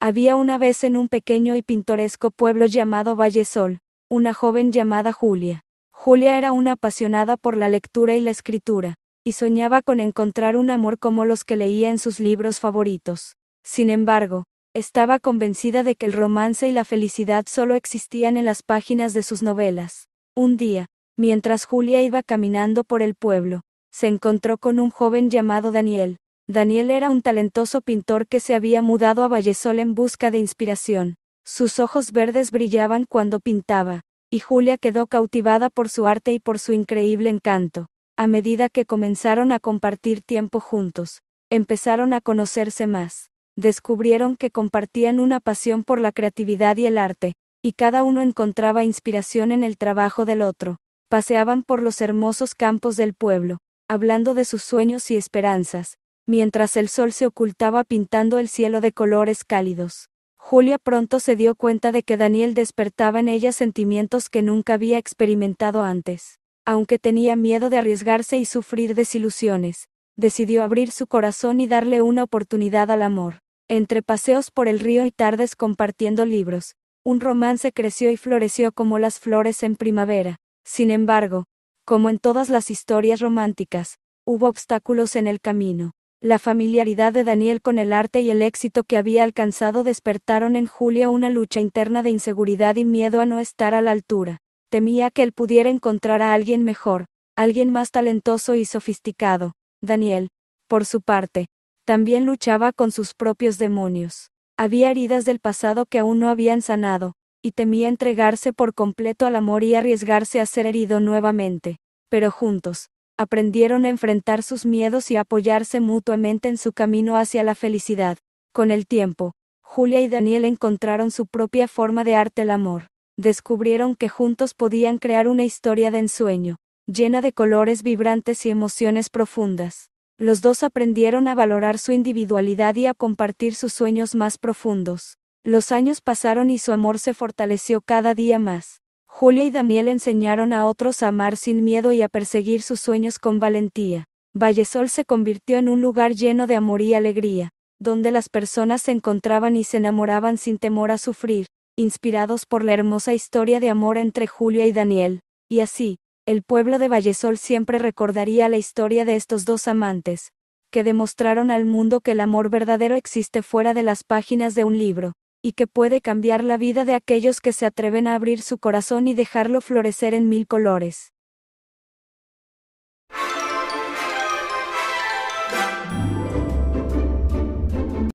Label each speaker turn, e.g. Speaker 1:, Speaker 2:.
Speaker 1: Había una vez en un pequeño y pintoresco pueblo llamado Vallesol, una joven llamada Julia. Julia era una apasionada por la lectura y la escritura, y soñaba con encontrar un amor como los que leía en sus libros favoritos. Sin embargo, estaba convencida de que el romance y la felicidad solo existían en las páginas de sus novelas. Un día, mientras Julia iba caminando por el pueblo, se encontró con un joven llamado Daniel, Daniel era un talentoso pintor que se había mudado a Vallesol en busca de inspiración. Sus ojos verdes brillaban cuando pintaba, y Julia quedó cautivada por su arte y por su increíble encanto. A medida que comenzaron a compartir tiempo juntos, empezaron a conocerse más. Descubrieron que compartían una pasión por la creatividad y el arte, y cada uno encontraba inspiración en el trabajo del otro. Paseaban por los hermosos campos del pueblo, hablando de sus sueños y esperanzas, mientras el sol se ocultaba pintando el cielo de colores cálidos. Julia pronto se dio cuenta de que Daniel despertaba en ella sentimientos que nunca había experimentado antes. Aunque tenía miedo de arriesgarse y sufrir desilusiones, decidió abrir su corazón y darle una oportunidad al amor. Entre paseos por el río y tardes compartiendo libros, un romance creció y floreció como las flores en primavera. Sin embargo, como en todas las historias románticas, hubo obstáculos en el camino. La familiaridad de Daniel con el arte y el éxito que había alcanzado despertaron en Julia una lucha interna de inseguridad y miedo a no estar a la altura. Temía que él pudiera encontrar a alguien mejor, alguien más talentoso y sofisticado. Daniel, por su parte, también luchaba con sus propios demonios. Había heridas del pasado que aún no habían sanado, y temía entregarse por completo al amor y arriesgarse a ser herido nuevamente. Pero juntos, aprendieron a enfrentar sus miedos y a apoyarse mutuamente en su camino hacia la felicidad. Con el tiempo, Julia y Daniel encontraron su propia forma de arte el amor. Descubrieron que juntos podían crear una historia de ensueño, llena de colores vibrantes y emociones profundas. Los dos aprendieron a valorar su individualidad y a compartir sus sueños más profundos. Los años pasaron y su amor se fortaleció cada día más. Julia y Daniel enseñaron a otros a amar sin miedo y a perseguir sus sueños con valentía. Vallesol se convirtió en un lugar lleno de amor y alegría, donde las personas se encontraban y se enamoraban sin temor a sufrir, inspirados por la hermosa historia de amor entre Julia y Daniel. Y así, el pueblo de Vallesol siempre recordaría la historia de estos dos amantes, que demostraron al mundo que el amor verdadero existe fuera de las páginas de un libro y que puede cambiar la vida de aquellos que se atreven a abrir su corazón y dejarlo florecer en mil colores.